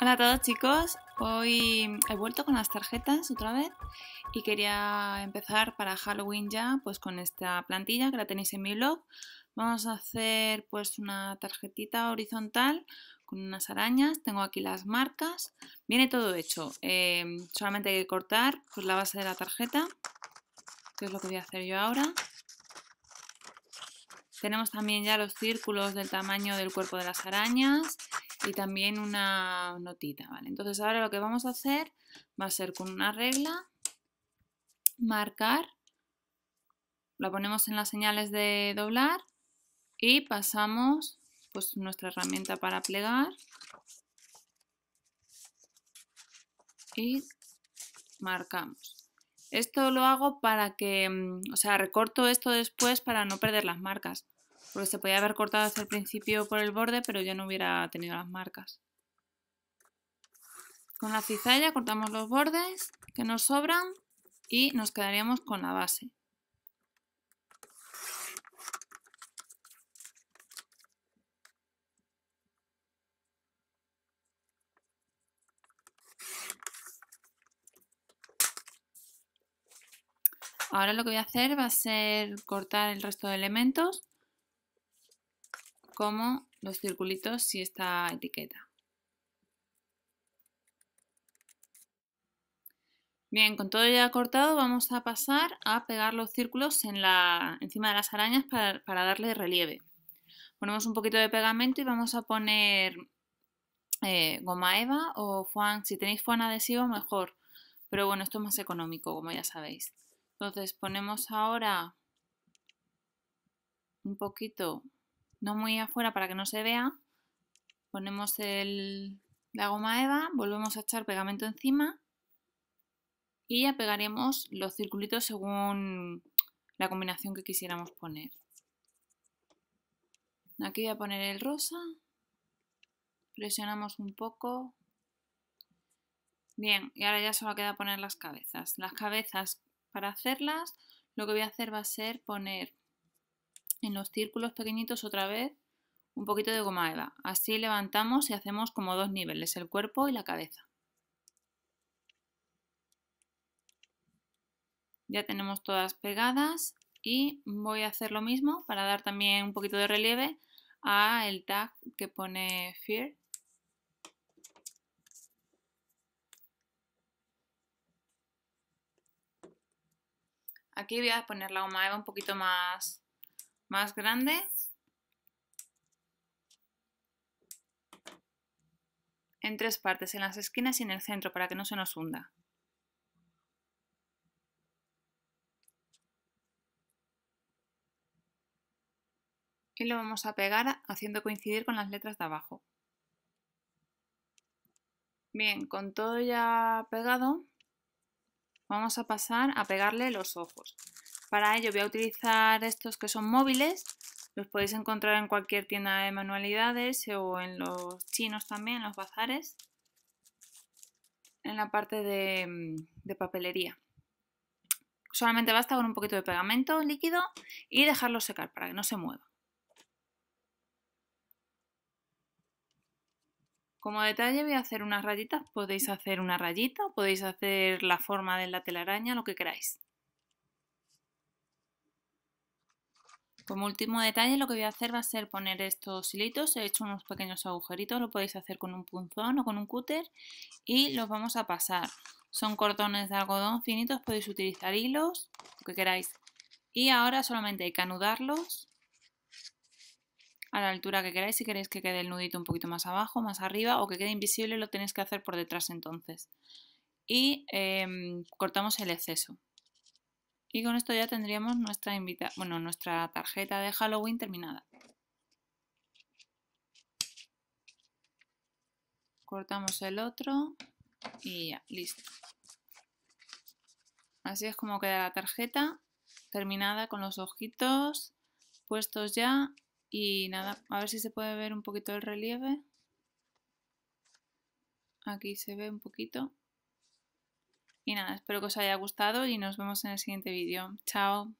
Hola a todos chicos, hoy he vuelto con las tarjetas otra vez y quería empezar para Halloween ya pues con esta plantilla que la tenéis en mi blog. Vamos a hacer pues una tarjetita horizontal con unas arañas, tengo aquí las marcas, viene todo hecho, eh, solamente hay que cortar pues la base de la tarjeta, que es lo que voy a hacer yo ahora. Tenemos también ya los círculos del tamaño del cuerpo de las arañas y también una notita, Entonces ahora lo que vamos a hacer va a ser con una regla marcar, la ponemos en las señales de doblar y pasamos pues, nuestra herramienta para plegar y marcamos esto lo hago para que, mm, o sea, recorto esto después para no perder las marcas. Porque se podía haber cortado hacia el principio por el borde, pero yo no hubiera tenido las marcas. Con la cizalla cortamos los bordes que nos sobran y nos quedaríamos con la base. Ahora lo que voy a hacer va a ser cortar el resto de elementos como los circulitos y esta etiqueta. Bien, con todo ya cortado vamos a pasar a pegar los círculos encima de las arañas para, darle relieve. Ponemos un poquito de pegamento y vamos a poner eh, goma eva o fuan, si tenéis fuan adhesivo mejor, pero bueno, esto es más económico como ya sabéis. Entonces ponemos ahora un poquito, no muy afuera para que no se vea, ponemos la goma eva, volvemos a echar pegamento encima y ya pegaremos los circulitos según la combinación que quisiéramos poner. Aquí voy a poner el rosa, presionamos un poco. Bien, y ahora ya solo queda poner las cabezas. Las cabezas para hacerlas lo que voy a hacer va a ser poner en los círculos pequeñitos otra vez un poquito de goma eva. Así levantamos y hacemos como dos niveles, el cuerpo y la cabeza. Ya tenemos todas pegadas y voy a hacer lo mismo para dar también un poquito de relieve a el tag que pone Fear Aquí voy a poner la goma eva un poquito más, más grande. En tres partes, en las esquinas y en el centro, para que no se nos hunda. y lo vamos a pegar haciendo coincidir con las letras de abajo. Bien, con todo ya pegado, vamos a pasar a pegarle los ojos. Para ello voy a utilizar estos que son móviles, los podéis encontrar en cualquier tienda de manualidades o en los chinos también, en los bazares, en la parte de, mm, papelería. Solamente basta con un poquito de pegamento líquido y dejarlo secar para que no se mueva. Como detalle voy a hacer unas rayitas, podéis hacer una rayita, podéis hacer la forma de la telaraña, lo que queráis. Como último detalle lo que voy a hacer va a ser poner estos hilitos, he hecho unos pequeños agujeritos, lo podéis hacer con un punzón o con un cúter y los vamos a pasar. Son cordones de algodón finitos, podéis utilizar hilos, lo que queráis. Y ahora solamente hay que anudarlos a la altura que queráis, si queréis que quede el nudito un poquito más abajo, más arriba o que quede invisible lo tenéis que hacer por detrás entonces. Y em, cortamos el exceso. Y con esto ya tendríamos nuestra, bueno, nuestra tarjeta de Halloween terminada. Cortamos el otro y ya, listo. Así es como queda la tarjeta terminada con los ojitos puestos ya y nada, a ver si se puede ver un poquito el relieve. Aquí se ve un poquito. Y nada, espero que os haya gustado y nos vemos en el siguiente vídeo. Chao.